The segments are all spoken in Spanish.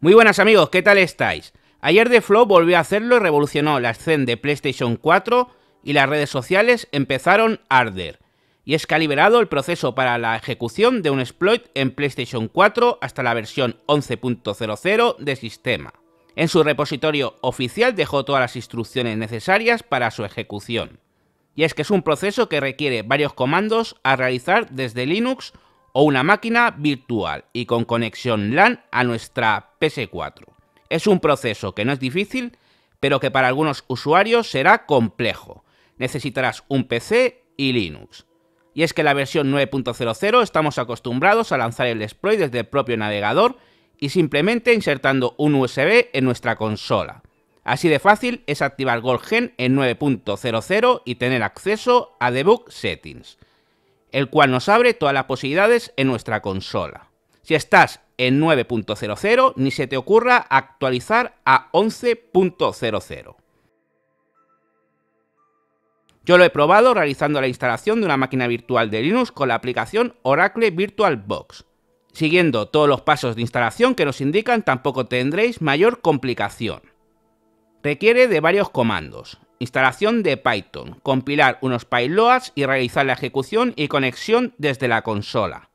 Muy buenas amigos, ¿qué tal estáis? Ayer The Flow volvió a hacerlo y revolucionó la escena de PlayStation 4 y las redes sociales empezaron a arder. Y es que ha liberado el proceso para la ejecución de un exploit en PlayStation 4 hasta la versión 11.00 de sistema. En su repositorio oficial dejó todas las instrucciones necesarias para su ejecución. Y es que es un proceso que requiere varios comandos a realizar desde Linux o una máquina virtual y con conexión LAN a nuestra PS4. Es un proceso que no es difícil, pero que para algunos usuarios será complejo. Necesitarás un PC y Linux. Y es que la versión 9.00 estamos acostumbrados a lanzar el exploit desde el propio navegador y simplemente insertando un USB en nuestra consola. Así de fácil es activar GoldGen en 9.00 y tener acceso a Debug Settings el cual nos abre todas las posibilidades en nuestra consola. Si estás en 9.00, ni se te ocurra actualizar a 11.00. Yo lo he probado realizando la instalación de una máquina virtual de Linux con la aplicación Oracle VirtualBox. Siguiendo todos los pasos de instalación que nos indican tampoco tendréis mayor complicación. Requiere de varios comandos instalación de Python, compilar unos payloads y realizar la ejecución y conexión desde la consola.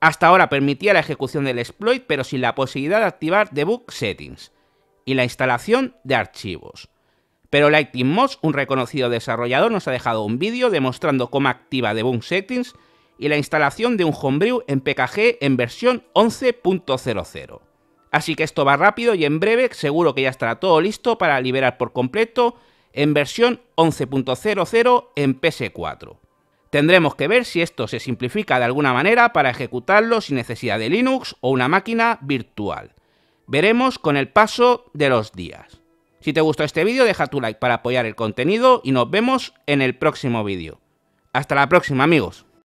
Hasta ahora permitía la ejecución del exploit pero sin la posibilidad de activar debug settings y la instalación de archivos. Pero Lightning Moss, un reconocido desarrollador, nos ha dejado un vídeo demostrando cómo activa debug settings y la instalación de un homebrew en PKG en versión 11.00. Así que esto va rápido y en breve seguro que ya estará todo listo para liberar por completo en versión 11.00 en PS4. Tendremos que ver si esto se simplifica de alguna manera para ejecutarlo sin necesidad de Linux o una máquina virtual. Veremos con el paso de los días. Si te gustó este vídeo deja tu like para apoyar el contenido y nos vemos en el próximo vídeo. Hasta la próxima amigos.